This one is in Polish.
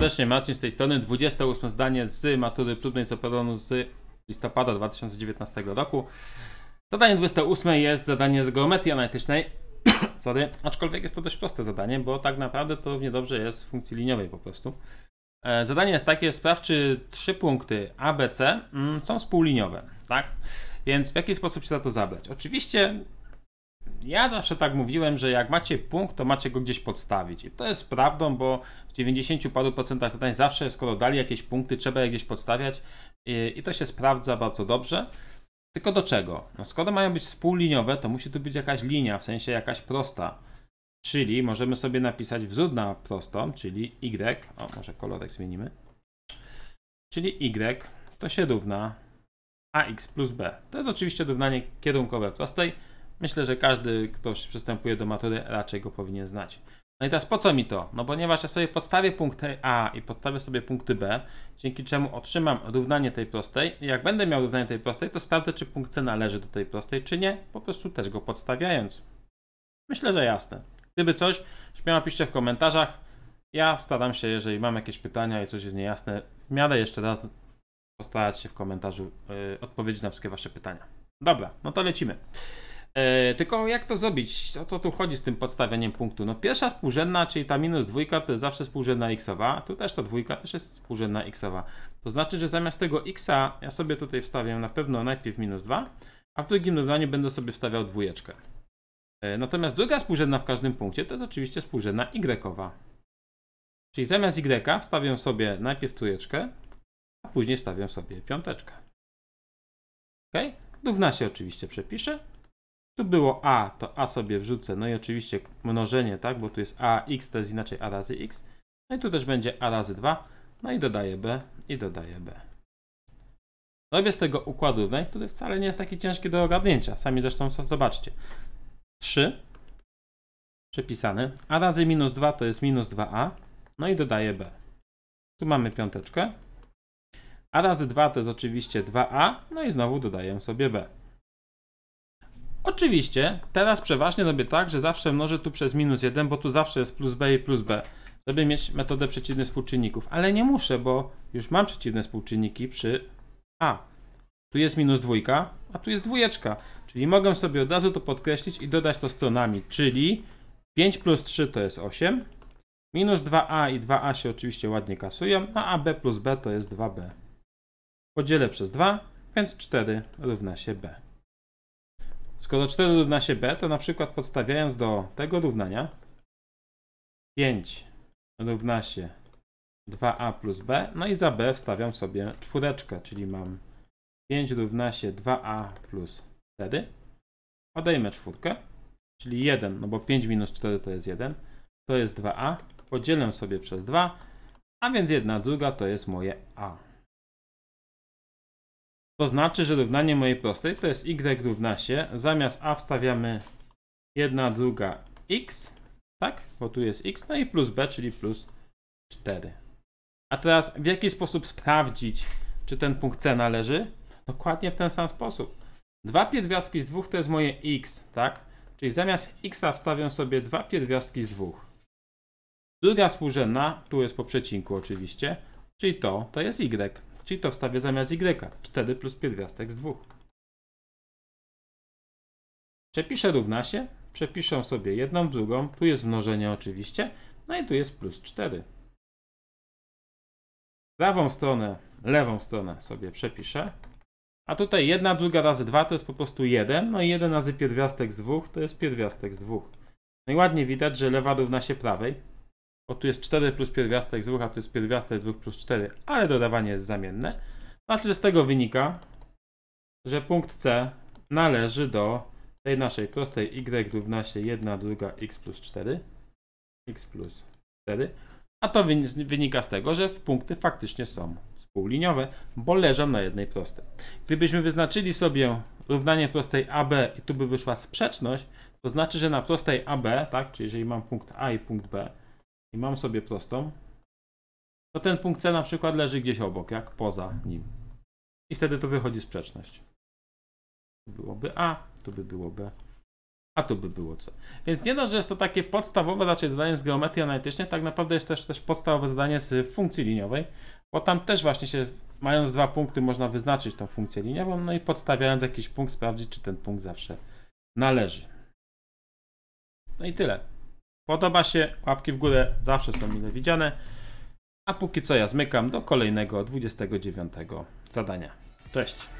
serdecznie, Marcin z tej strony. 28 zdanie z matury próbnej z Operonu z listopada 2019 roku. Zadanie 28 jest zadanie z geometrii analitycznej. Sorry. Aczkolwiek jest to dość proste zadanie, bo tak naprawdę to równie dobrze jest w funkcji liniowej po prostu. E, zadanie jest takie, sprawdź czy trzy punkty ABC mm, są współliniowe, tak? Więc w jaki sposób się za to zabrać? Oczywiście ja zawsze tak mówiłem, że jak macie punkt, to macie go gdzieś podstawić. I to jest prawdą, bo w 90 paru procentach zadań zawsze, skoro dali jakieś punkty, trzeba je gdzieś podstawiać i, to się sprawdza bardzo dobrze. Tylko do czego? No skoro mają być współliniowe, to musi tu być jakaś linia, w sensie jakaś prosta. Czyli możemy sobie napisać wzór na prostą, czyli y, o może kolorek zmienimy, czyli y to się równa ax plus b. To jest oczywiście równanie kierunkowe prostej Myślę, że każdy, kto przystępuje do matury, raczej go powinien znać. No i teraz po co mi to? No ponieważ ja sobie podstawię punkty A i podstawię sobie punkty B, dzięki czemu otrzymam równanie tej prostej. I jak będę miał równanie tej prostej, to sprawdzę, czy punkt C należy do tej prostej, czy nie, po prostu też go podstawiając. Myślę, że jasne. Gdyby coś, śmiało piszcie w komentarzach. Ja staram się, jeżeli mam jakieś pytania i coś jest niejasne, w miarę jeszcze raz postarać się w komentarzu yy, odpowiedzieć na wszystkie Wasze pytania. Dobra, no to lecimy. E, tylko jak to zrobić? O co tu chodzi z tym podstawianiem punktu? No pierwsza współrzędna, czyli ta minus dwójka to jest zawsze współrzędna xowa. Tu też ta dwójka też jest współrzędna xowa. To znaczy, że zamiast tego xa ja sobie tutaj wstawię na pewno najpierw minus 2, a w drugim dodaniu będę sobie wstawiał dwójeczkę. E, natomiast druga współrzędna w każdym punkcie to jest oczywiście współrzędna y. Czyli zamiast y wstawię sobie najpierw trójeczkę, a później wstawię sobie piąteczkę. Ok? Równa się oczywiście przepiszę tu było a, to a sobie wrzucę, no i oczywiście mnożenie, tak, bo tu jest a, x to jest inaczej a razy x. No i tu też będzie a razy 2, no i dodaję b i dodaję b. Robię no z tego układunek, no który wcale nie jest taki ciężki do ogarnięcia. Sami zresztą zobaczcie. 3 przepisane, a razy minus 2 to jest minus 2a, no i dodaję b. Tu mamy piąteczkę. A razy 2 to jest oczywiście 2a, no i znowu dodaję sobie b. Oczywiście, teraz przeważnie robię tak, że zawsze mnożę tu przez minus 1, bo tu zawsze jest plus b i plus b, żeby mieć metodę przeciwnych współczynników. Ale nie muszę, bo już mam przeciwne współczynniki przy a. Tu jest minus dwójka, a tu jest dwójeczka. Czyli mogę sobie od razu to podkreślić i dodać to stronami, czyli 5 plus 3 to jest 8, minus 2a i 2a się oczywiście ładnie kasują, a ab plus b to jest 2b. Podzielę przez 2, więc 4 równa się b. Skoro 4 równa się b, to na przykład podstawiając do tego równania 5 równa się 2a plus b, no i za b wstawiam sobie czwóreczkę, czyli mam 5 równa się 2a plus 4. Odejmę czwórkę, czyli 1, no bo 5 minus 4 to jest 1, to jest 2a, podzielę sobie przez 2, a więc jedna druga to jest moje a. To znaczy, że równanie mojej prostej to jest y równa się, zamiast a wstawiamy jedna, druga x, tak? Bo tu jest x, no i plus b, czyli plus 4. A teraz w jaki sposób sprawdzić, czy ten punkt C należy? Dokładnie w ten sam sposób. Dwa pierwiastki z dwóch to jest moje x, tak? Czyli zamiast x wstawiam sobie dwa pierwiastki z dwóch. Druga współrzędna, tu jest po przecinku oczywiście, czyli to, to jest y. Czyli to wstawię zamiast y. 4 plus pierwiastek z 2. Przepiszę równa się. Przepiszę sobie jedną, drugą. Tu jest mnożenie oczywiście. No i tu jest plus 4. Prawą stronę, lewą stronę sobie przepiszę. A tutaj 1, druga razy 2 to jest po prostu 1. No i 1 razy pierwiastek z 2 to jest pierwiastek z 2. No i ładnie widać, że lewa równa się prawej bo tu jest 4 plus pierwiastek z a to jest pierwiastek 2 plus 4, ale dodawanie jest zamienne. Znaczy, że z tego wynika, że punkt C należy do tej naszej prostej y równa się 1 druga x plus 4, x plus 4, a to wynika z tego, że punkty faktycznie są współliniowe, bo leżą na jednej prostej. Gdybyśmy wyznaczyli sobie równanie prostej AB i tu by wyszła sprzeczność, to znaczy, że na prostej AB, tak, czyli jeżeli mam punkt A i punkt B, i mam sobie prostą, to ten punkt C na przykład leży gdzieś obok, jak poza nim. I wtedy to wychodzi sprzeczność. Tu byłoby A, tu by było B, a tu by było C. Więc nie dość, że jest to takie podstawowe raczej znaczy zdanie z geometrii analitycznej, tak naprawdę jest też, też podstawowe zadanie z funkcji liniowej, bo tam też właśnie się, mając dwa punkty, można wyznaczyć tą funkcję liniową, no i podstawiając jakiś punkt, sprawdzić, czy ten punkt zawsze należy. No i tyle podoba się, łapki w górę zawsze są mile widziane. A póki co ja zmykam do kolejnego 29 zadania. Cześć!